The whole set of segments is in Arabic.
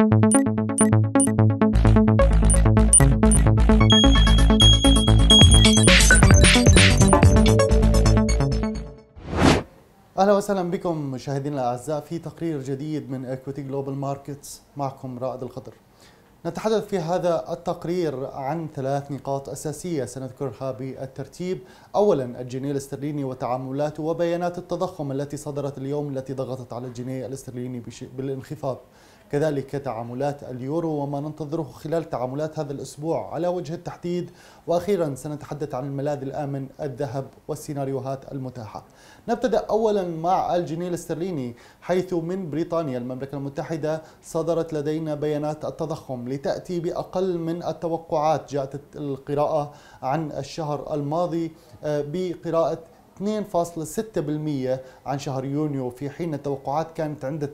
اهلا وسهلا بكم مشاهدينا الاعزاء في تقرير جديد من اكويتي جلوبال ماركتس معكم رائد الخضر. نتحدث في هذا التقرير عن ثلاث نقاط اساسيه سنذكرها بالترتيب. اولا الجنيه الاسترليني وتعاملاته وبيانات التضخم التي صدرت اليوم التي ضغطت على الجنيه الاسترليني بالانخفاض. كذلك تعاملات اليورو وما ننتظره خلال تعاملات هذا الأسبوع على وجه التحديد وأخيرا سنتحدث عن الملاذ الآمن الذهب والسيناريوهات المتاحة نبتدأ أولا مع الجنيه الاسترليني حيث من بريطانيا المملكة المتحدة صدرت لدينا بيانات التضخم لتأتي بأقل من التوقعات جاءت القراءة عن الشهر الماضي آه، بقراءة 2.6% عن شهر يونيو في حين التوقعات كانت عند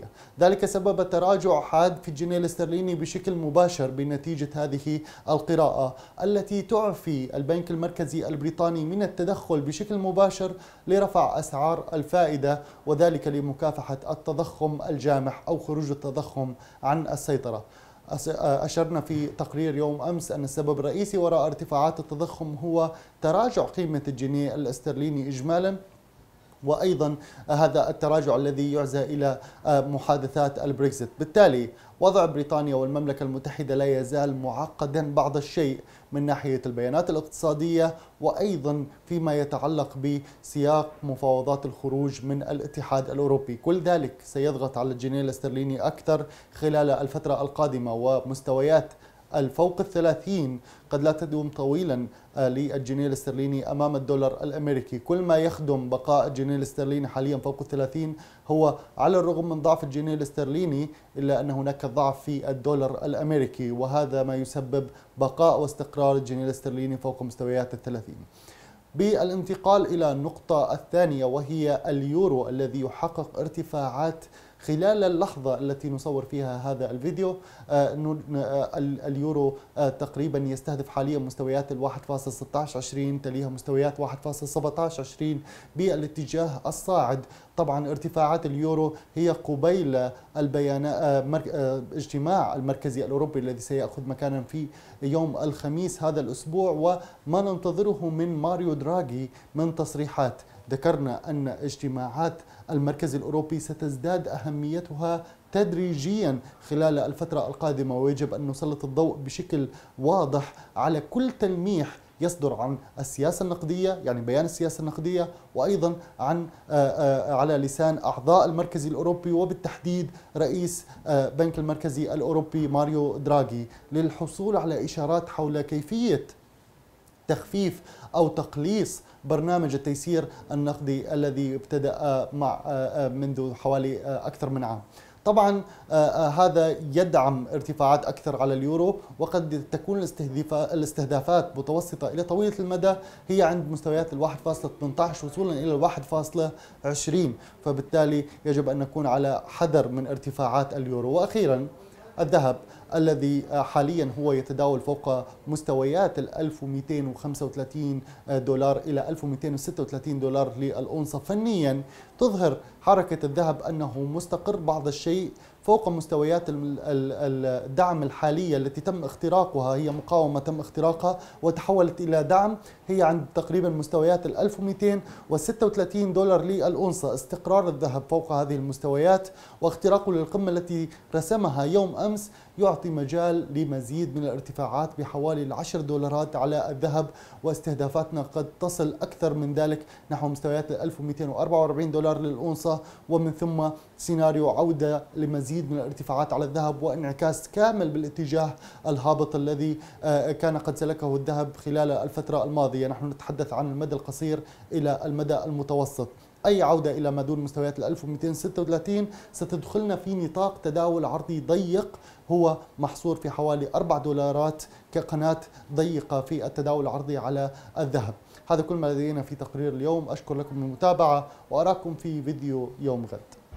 2.9% ذلك سبب تراجع حاد في الجنيه الاسترليني بشكل مباشر بنتيجة هذه القراءة التي تعفي البنك المركزي البريطاني من التدخل بشكل مباشر لرفع أسعار الفائدة وذلك لمكافحة التضخم الجامح أو خروج التضخم عن السيطرة أشرنا في تقرير يوم أمس أن السبب الرئيسي وراء ارتفاعات التضخم هو تراجع قيمة الجنيه الاسترليني إجمالا وأيضا هذا التراجع الذي يعزى إلى آه، محادثات البريكزت بالتالي وضع بريطانيا والمملكة المتحدة لا يزال معقدا بعض الشيء من ناحية البيانات الاقتصادية وأيضا فيما يتعلق بسياق مفاوضات الخروج من الاتحاد الأوروبي كل ذلك سيضغط على الجنيه الاسترليني أكثر خلال الفترة القادمة ومستويات الفوق الثلاثين قد لا تدوم طويلا آه، للجنيه الاسترليني امام الدولار الامريكي، كل ما يخدم بقاء الجنيه الاسترليني حاليا فوق الثلاثين هو على الرغم من ضعف الجنيه الاسترليني الا ان هناك ضعف في الدولار الامريكي وهذا ما يسبب بقاء واستقرار الجنيه الاسترليني فوق مستويات الثلاثين. بالانتقال الى النقطه الثانيه وهي اليورو الذي يحقق ارتفاعات خلال اللحظة التي نصور فيها هذا الفيديو آه، آه، اليورو آه، تقريبا يستهدف حاليا مستويات ال 1.16 20 تليها مستويات 1.17 20 بالاتجاه الصاعد طبعا ارتفاعات اليورو هي قبيل البيان اجتماع المركزي الاوروبي الذي سيأخذ مكانا في يوم الخميس هذا الاسبوع وما ننتظره من ماريو دراغي من تصريحات ذكرنا أن اجتماعات المركز الأوروبي ستزداد أهميتها تدريجيا خلال الفترة القادمة ويجب أن نسلط الضوء بشكل واضح على كل تلميح يصدر عن السياسة النقدية يعني بيان السياسة النقدية وأيضا عن آه، آه، على لسان أعضاء المركز الأوروبي وبالتحديد رئيس آه، بنك المركزي الأوروبي ماريو دراغي للحصول على إشارات حول كيفية تخفيف أو تقليص برنامج التيسير النقدي الذي ابتدأ آه، مع آه، آه، منذ حوالي أكثر من عام طبعا هذا يدعم ارتفاعات اكثر على اليورو وقد تكون الاستهدافات متوسطه الى طويله المدى هي عند مستويات ال 1.18 وصولا الى ال 1.20 فبالتالي يجب ان نكون على حذر من ارتفاعات اليورو واخيرا الذهب الذي آه، حاليا هو يتداول فوق مستويات ال 1235 آه، دولار إلى 1236 دولار للأونصة فنيا تظهر حركة الذهب أنه مستقر بعض الشيء فوق مستويات الدعم الحالية التي تم اختراقها هي مقاومة تم اختراقها وتحولت إلى دعم هي عند تقريبا مستويات ال 1236 دولار للأونصة استقرار الذهب فوق هذه المستويات واختراقه للقمة التي رسمها يوم أمس يعطي مجال لمزيد من الارتفاعات بحوالي العشر دولارات على الذهب واستهدافاتنا قد تصل أكثر من ذلك نحو مستويات 1244 دولار للأونصة ومن ثم سيناريو عودة لمزيد من الارتفاعات على الذهب وانعكاس كامل بالاتجاه الهابط الذي آه، كان قد سلكه الذهب خلال الفترة الماضية نحن نتحدث عن المدى القصير إلى المدى المتوسط أي عودة إلى ما دون مستويات ال 1236 ستدخلنا في نطاق تداول عرضي ضيق هو محصور في حوالي 4 دولارات كقناة ضيقة في التداول العرضي على الذهب هذا كل ما لدينا في تقرير اليوم أشكر لكم المتابعة وأراكم في فيديو يوم غد